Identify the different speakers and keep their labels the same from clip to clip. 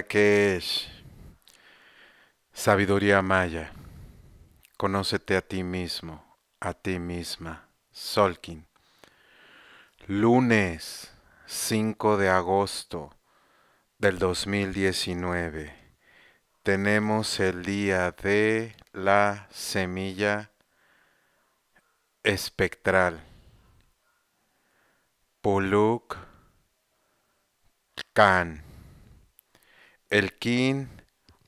Speaker 1: que es sabiduría maya. Conócete a ti mismo, a ti misma. Solkin. Lunes 5 de agosto del 2019. Tenemos el día de la semilla espectral. Puluk Khan. El Kin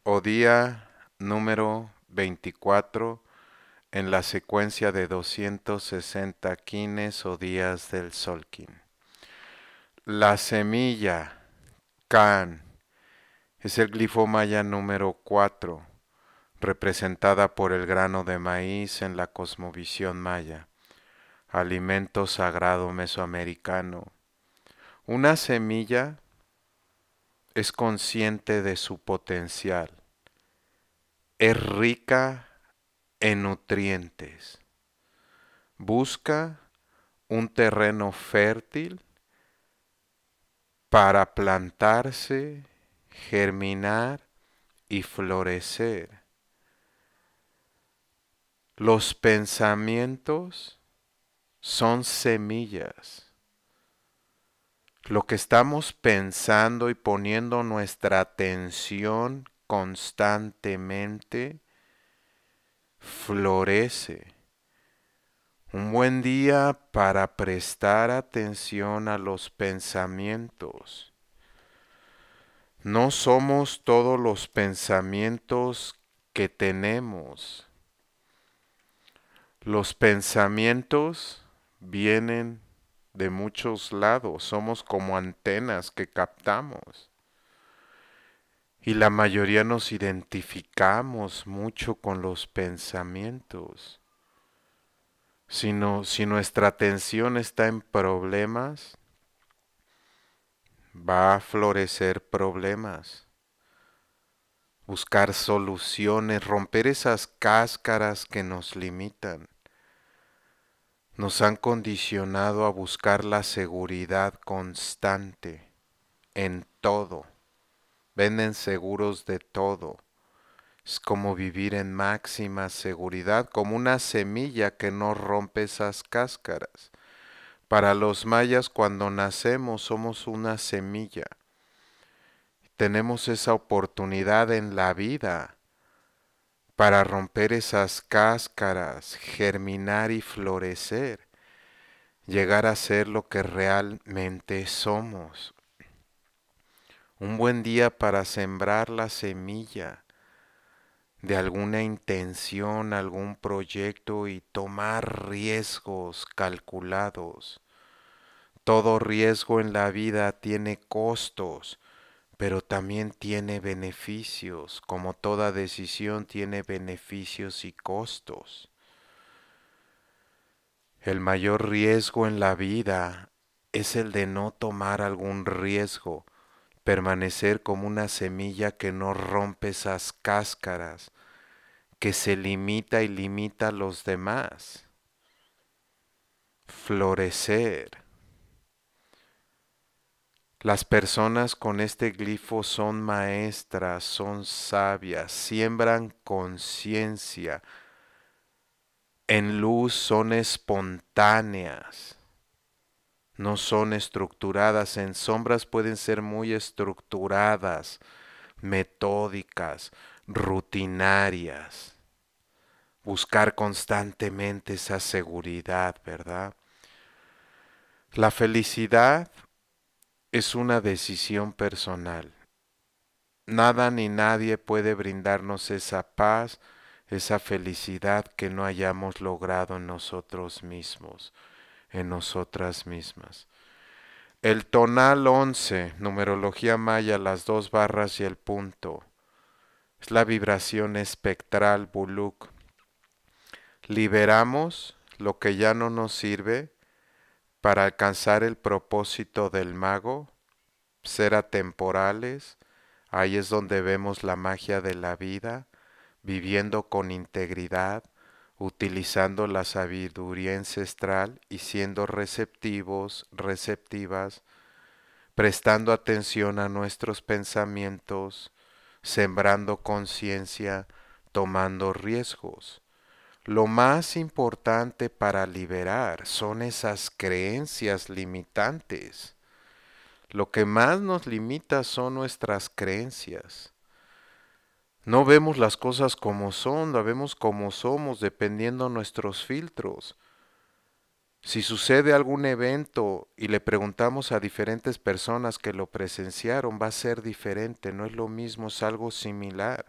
Speaker 1: o día número 24 en la secuencia de 260 quines o días del Solkin. La semilla Kan es el glifo maya número 4, representada por el grano de maíz en la cosmovisión maya, alimento sagrado mesoamericano. Una semilla es consciente de su potencial, es rica en nutrientes, busca un terreno fértil para plantarse, germinar y florecer. Los pensamientos son semillas lo que estamos pensando y poniendo nuestra atención constantemente florece. Un buen día para prestar atención a los pensamientos. No somos todos los pensamientos que tenemos. Los pensamientos vienen de muchos lados, somos como antenas que captamos. Y la mayoría nos identificamos mucho con los pensamientos. Si, si nuestra atención está en problemas, va a florecer problemas. Buscar soluciones, romper esas cáscaras que nos limitan nos han condicionado a buscar la seguridad constante en todo. Venden seguros de todo. Es como vivir en máxima seguridad, como una semilla que no rompe esas cáscaras. Para los mayas cuando nacemos somos una semilla. Tenemos esa oportunidad en la vida para romper esas cáscaras, germinar y florecer, llegar a ser lo que realmente somos. Un buen día para sembrar la semilla de alguna intención, algún proyecto y tomar riesgos calculados. Todo riesgo en la vida tiene costos pero también tiene beneficios, como toda decisión tiene beneficios y costos. El mayor riesgo en la vida es el de no tomar algún riesgo, permanecer como una semilla que no rompe esas cáscaras, que se limita y limita a los demás. Florecer las personas con este glifo son maestras, son sabias, siembran conciencia. En luz son espontáneas, no son estructuradas. En sombras pueden ser muy estructuradas, metódicas, rutinarias. Buscar constantemente esa seguridad, ¿verdad? La felicidad es una decisión personal. Nada ni nadie puede brindarnos esa paz, esa felicidad que no hayamos logrado en nosotros mismos, en nosotras mismas. El tonal 11, numerología maya, las dos barras y el punto, es la vibración espectral buluk. Liberamos lo que ya no nos sirve para alcanzar el propósito del mago, ser atemporales, ahí es donde vemos la magia de la vida, viviendo con integridad, utilizando la sabiduría ancestral y siendo receptivos, receptivas, prestando atención a nuestros pensamientos, sembrando conciencia, tomando riesgos. Lo más importante para liberar son esas creencias limitantes. Lo que más nos limita son nuestras creencias. No vemos las cosas como son, las vemos como somos, dependiendo nuestros filtros. Si sucede algún evento y le preguntamos a diferentes personas que lo presenciaron, va a ser diferente, no es lo mismo, es algo similar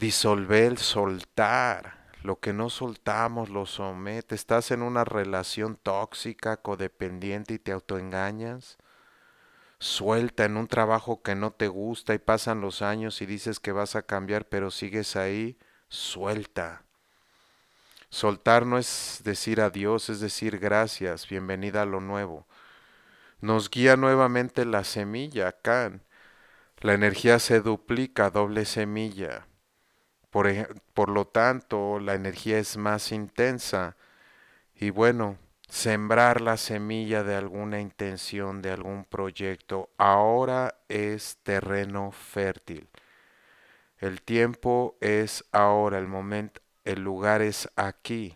Speaker 1: disolver, soltar. Lo que no soltamos lo somete. Estás en una relación tóxica, codependiente y te autoengañas. Suelta en un trabajo que no te gusta y pasan los años y dices que vas a cambiar, pero sigues ahí. Suelta. Soltar no es decir adiós, es decir gracias, bienvenida a lo nuevo. Nos guía nuevamente la semilla, Can. La energía se duplica, doble semilla. Por, lo tanto, la energía es más intensa. Y bueno, sembrar la semilla de alguna intención, de algún proyecto, ahora es terreno fértil. El tiempo es ahora, el momento, el lugar es aquí.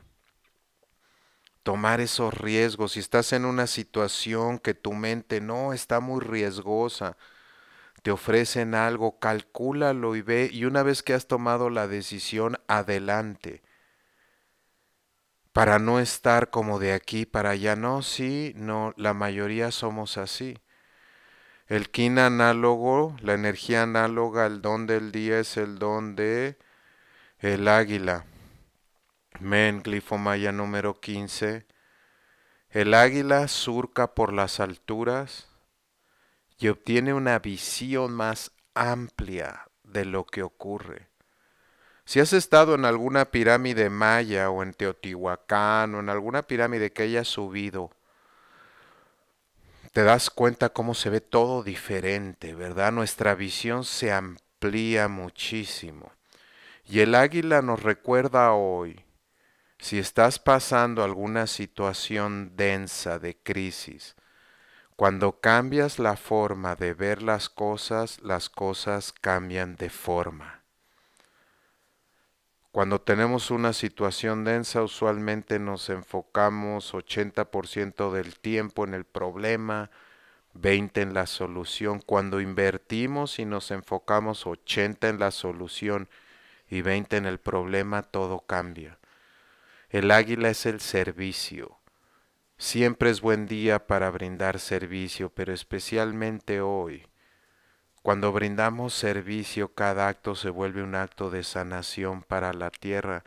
Speaker 1: Tomar esos riesgos. Si estás en una situación que tu mente no está muy riesgosa, te ofrecen algo, calcúlalo y ve, y una vez que has tomado la decisión, adelante. Para no estar como de aquí para allá, no, sí, no, la mayoría somos así. El kin análogo, la energía análoga el don del día es el don de el águila. Men, Glifomaya número 15. El águila surca por las alturas y obtiene una visión más amplia de lo que ocurre. Si has estado en alguna pirámide maya o en Teotihuacán o en alguna pirámide que hayas subido, te das cuenta cómo se ve todo diferente, ¿verdad? Nuestra visión se amplía muchísimo. Y el águila nos recuerda hoy, si estás pasando alguna situación densa de crisis, cuando cambias la forma de ver las cosas, las cosas cambian de forma. Cuando tenemos una situación densa, usualmente nos enfocamos 80% del tiempo en el problema, 20 en la solución. Cuando invertimos y nos enfocamos 80 en la solución y 20 en el problema, todo cambia. El águila es el servicio. Siempre es buen día para brindar servicio, pero especialmente hoy. Cuando brindamos servicio, cada acto se vuelve un acto de sanación para la tierra.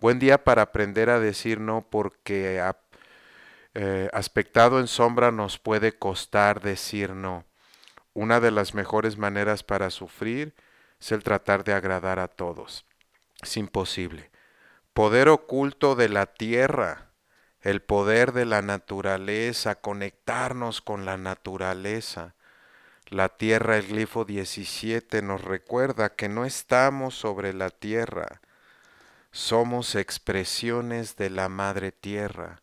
Speaker 1: Buen día para aprender a decir no porque eh, aspectado en sombra nos puede costar decir no. Una de las mejores maneras para sufrir es el tratar de agradar a todos. Es imposible. Poder oculto de la tierra el poder de la naturaleza, conectarnos con la naturaleza. La tierra, el glifo 17, nos recuerda que no estamos sobre la tierra, somos expresiones de la madre tierra.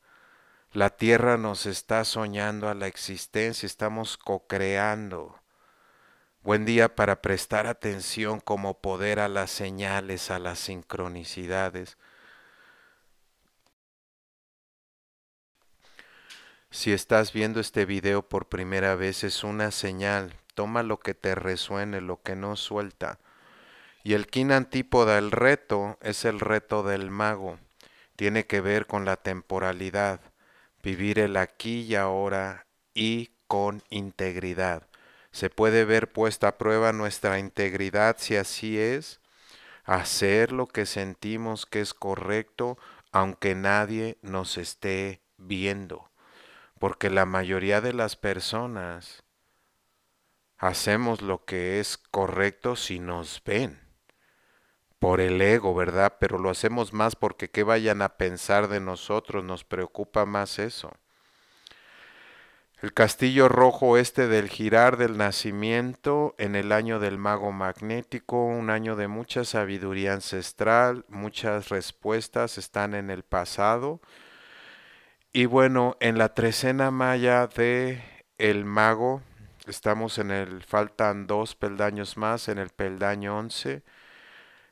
Speaker 1: La tierra nos está soñando a la existencia, estamos co-creando. Buen día para prestar atención como poder a las señales, a las sincronicidades. Si estás viendo este video por primera vez es una señal, toma lo que te resuene, lo que no suelta. Y el kin antípoda, el reto, es el reto del mago. Tiene que ver con la temporalidad, vivir el aquí y ahora y con integridad. Se puede ver puesta a prueba nuestra integridad si así es, hacer lo que sentimos que es correcto aunque nadie nos esté viendo porque la mayoría de las personas hacemos lo que es correcto si nos ven, por el ego, ¿verdad? Pero lo hacemos más porque qué vayan a pensar de nosotros, nos preocupa más eso. El castillo rojo este del girar del nacimiento en el año del mago magnético, un año de mucha sabiduría ancestral, muchas respuestas están en el pasado, y bueno, en la trecena maya de El Mago, estamos en el, faltan dos peldaños más, en el peldaño 11.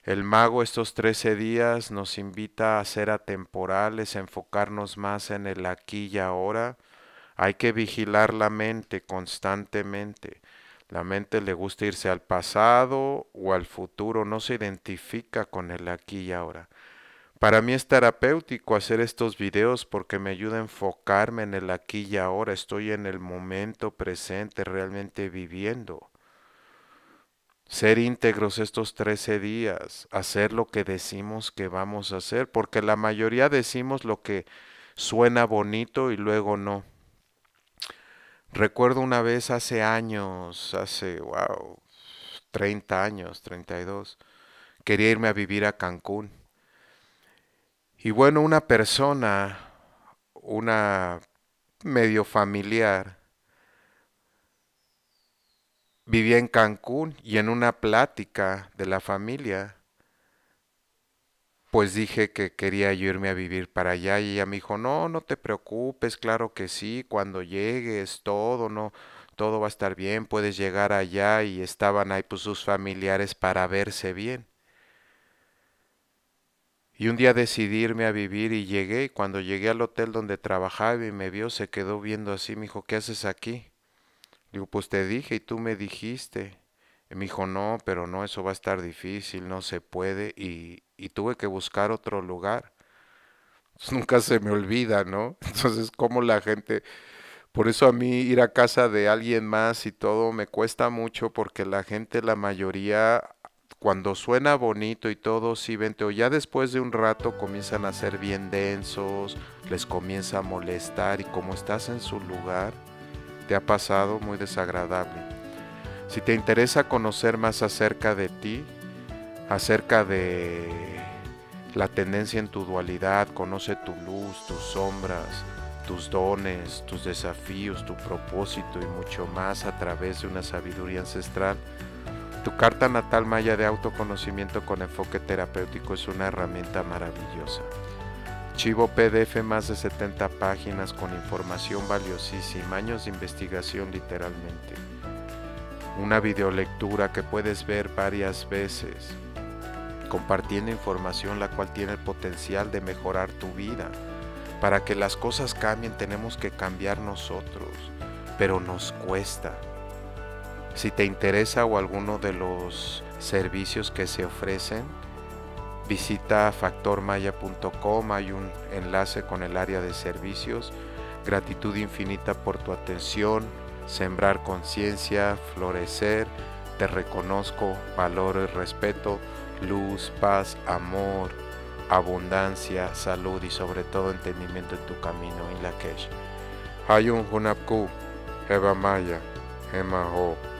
Speaker 1: El mago estos 13 días nos invita a ser atemporales, a enfocarnos más en el aquí y ahora. Hay que vigilar la mente constantemente. La mente le gusta irse al pasado o al futuro, no se identifica con el aquí y ahora. Para mí es terapéutico hacer estos videos porque me ayuda a enfocarme en el aquí y ahora. Estoy en el momento presente, realmente viviendo. Ser íntegros estos 13 días, hacer lo que decimos que vamos a hacer, porque la mayoría decimos lo que suena bonito y luego no. Recuerdo una vez hace años, hace, wow, 30 años, 32, quería irme a vivir a Cancún y bueno, una persona, una medio familiar, vivía en Cancún y en una plática de la familia, pues dije que quería yo irme a vivir para allá y ella me dijo, no, no te preocupes, claro que sí, cuando llegues todo, no, todo va a estar bien, puedes llegar allá y estaban ahí pues sus familiares para verse bien. Y un día decidí irme a vivir y llegué, y cuando llegué al hotel donde trabajaba y me vio, se quedó viendo así, me dijo, ¿qué haces aquí? Le digo, pues te dije y tú me dijiste. me dijo, no, pero no, eso va a estar difícil, no se puede, y, tuve que buscar otro lugar. nunca se me olvida, ¿no? Entonces, como la gente... Por eso a mí ir a casa de alguien más y todo me cuesta mucho porque la gente, la mayoría, cuando suena bonito y todo, sí vente, o ya después de un rato comienzan a ser bien densos, les comienza a molestar y como estás en su lugar, te ha pasado muy desagradable. Si te interesa conocer más acerca de ti, acerca de la tendencia en tu dualidad, conoce tu luz, tus sombras, tus dones, tus desafíos, tu propósito y mucho más a través de una sabiduría ancestral, tu carta natal maya de autoconocimiento con enfoque terapéutico es una herramienta maravillosa. Chivo PDF más de 70 páginas con información valiosísima, años de investigación literalmente. Una videolectura que puedes ver varias veces, compartiendo información la cual tiene el potencial de mejorar tu vida. Para que las cosas cambien tenemos que cambiar nosotros, pero nos cuesta. Si te interesa o alguno de los servicios que se ofrecen, visita factormaya.com, hay un enlace con el área de servicios. Gratitud infinita por tu atención, sembrar conciencia, florecer, te reconozco, valoro y respeto, luz, paz, amor, abundancia, salud y sobre todo entendimiento en tu camino en la Hayun Hunapku, Eva Maya, Emma Ho.